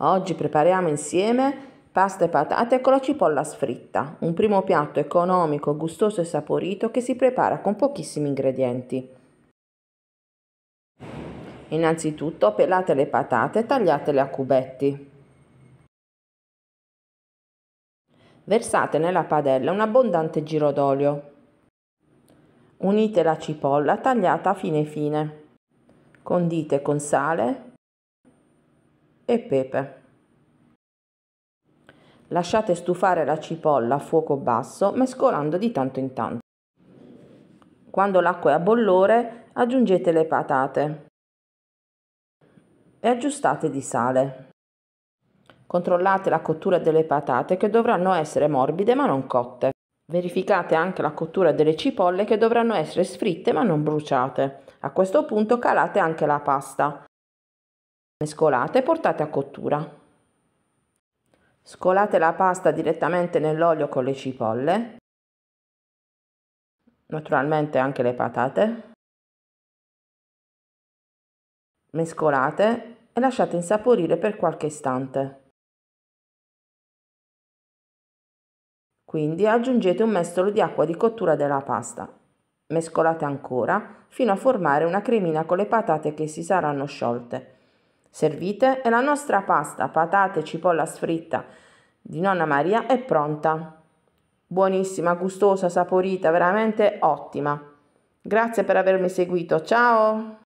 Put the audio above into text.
Oggi prepariamo insieme pasta e patate con la cipolla sfritta, un primo piatto economico, gustoso e saporito che si prepara con pochissimi ingredienti. Innanzitutto pelate le patate e tagliatele a cubetti. Versate nella padella un abbondante giro d'olio. Unite la cipolla tagliata a fine fine. Condite con sale, e pepe. Lasciate stufare la cipolla a fuoco basso mescolando di tanto in tanto. Quando l'acqua è a bollore aggiungete le patate e aggiustate di sale. Controllate la cottura delle patate che dovranno essere morbide ma non cotte. Verificate anche la cottura delle cipolle che dovranno essere sfritte ma non bruciate. A questo punto calate anche la pasta Mescolate e portate a cottura. Scolate la pasta direttamente nell'olio con le cipolle, naturalmente anche le patate. Mescolate e lasciate insaporire per qualche istante. Quindi aggiungete un mestolo di acqua di cottura della pasta. Mescolate ancora fino a formare una cremina con le patate che si saranno sciolte Servite e la nostra pasta patate e cipolla sfritta di nonna Maria è pronta. Buonissima, gustosa, saporita, veramente ottima. Grazie per avermi seguito, ciao!